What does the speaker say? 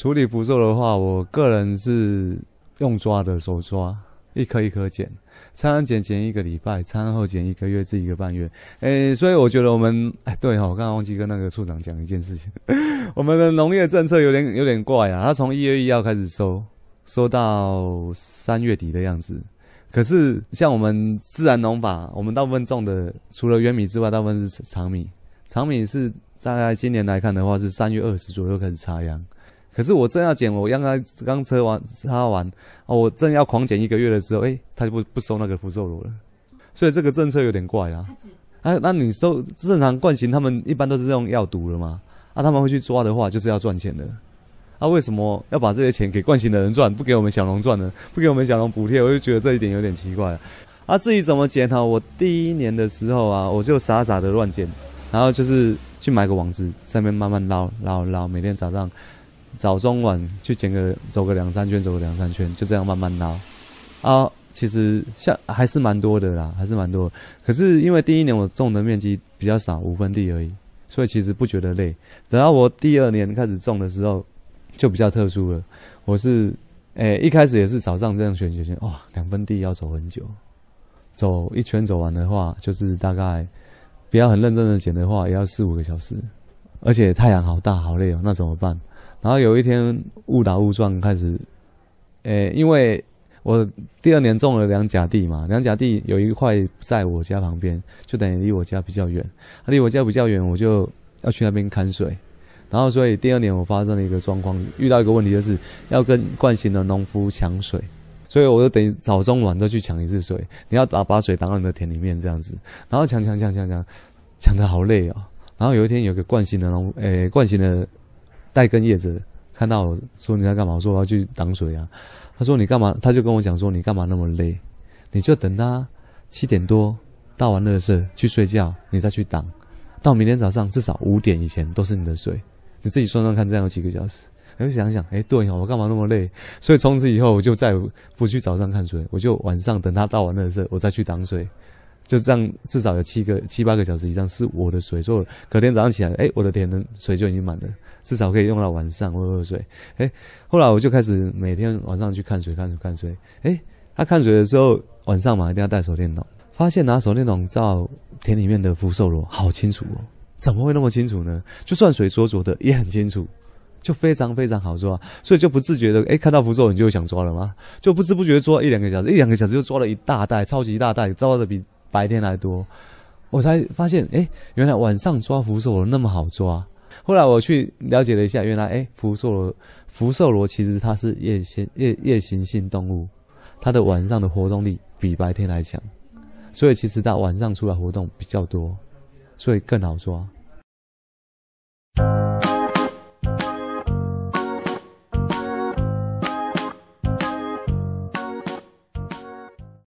处理浮瘦的话，我个人是用抓的手抓，一颗一颗捡。餐前捡一个礼拜，餐后捡一个月至一个半月。哎，所以我觉得我们哎，对哈，我刚刚忘记跟那个处长讲一件事情。我们的农业政策有点有点怪啊，他从一月一号开始收，收到三月底的样子。可是像我们自然农法，我们大部分种的除了圆米之外，大部分是长米。长米是大概今年来看的话，是三月二十左右开始插秧。可是我正要捡，我刚刚刚吃完测完，哦，我正要狂减一个月的时候，哎，他就不不收那个福寿螺了，所以这个政策有点怪啊。啊，那你收正常冠行，他们一般都是用药毒了嘛？啊，他们会去抓的话，就是要赚钱的。啊，为什么要把这些钱给冠行的人赚，不给我们小龙赚呢？不给我们小龙补贴，我就觉得这一点有点奇怪。啊，至于怎么捡啊，我第一年的时候啊，我就傻傻的乱捡，然后就是去买个网子，在那边慢慢捞捞捞，每天早上。早中晚去捡个走个两三圈，走个两三圈，就这样慢慢捞。啊，其实像还是蛮多的啦，还是蛮多。可是因为第一年我种的面积比较少，五分地而已，所以其实不觉得累。等到我第二年开始种的时候，就比较特殊了。我是，哎，一开始也是早上这样选选选，哇，两分地要走很久，走一圈走完的话，就是大概，比较很认真的捡的话，也要四五个小时，而且太阳好大，好累哦，那怎么办？然后有一天误打误撞开始，诶，因为我第二年种了两甲地嘛，两甲地有一块在我家旁边，就等于离我家比较远。离我家比较远，我就要去那边看水。然后，所以第二年我发生了一个状况，遇到一个问题，就是要跟惯性的农夫抢水。所以我就等于早中晚都去抢一次水，你要打把水打到你的田里面这样子。然后抢抢抢抢抢，抢的好累哦。然后有一天有个惯性的农，诶，惯性的。带根叶子，看到我说你在干嘛？我说我要去挡水啊。他说你干嘛？他就跟我讲说你干嘛那么累？你就等他七点多倒完热水去睡觉，你再去挡。到明天早上至少五点以前都是你的水，你自己算算看这样有几个小时？我后想想，哎，对啊，我干嘛那么累？所以从此以后我就再不去早上看水，我就晚上等他倒完热水我再去挡水。就这样，至少有七个、七八个小时以上是我的水，所以隔天早上起来，哎，我的田的水就已经满了，至少可以用到晚上。我喝水，哎，后来我就开始每天晚上去看水，看水，看水。哎，他看水的时候，晚上嘛，一定要带手电筒。发现拿手电筒照田里面的福寿螺，好清楚哦！怎么会那么清楚呢？就算水浊浊的，也很清楚，就非常非常好抓。所以就不自觉的，哎，看到福寿螺，你就想抓了吗？就不知不觉抓一两个小时，一两个小时就抓了一大袋，超级大袋，抓的比。白天来多，我才发现，哎，原来晚上抓福寿螺那么好抓。后来我去了解了一下，原来，哎，福寿螺，福寿螺其实它是夜行夜夜行性动物，它的晚上的活动力比白天来强，所以其实它晚上出来活动比较多，所以更好抓。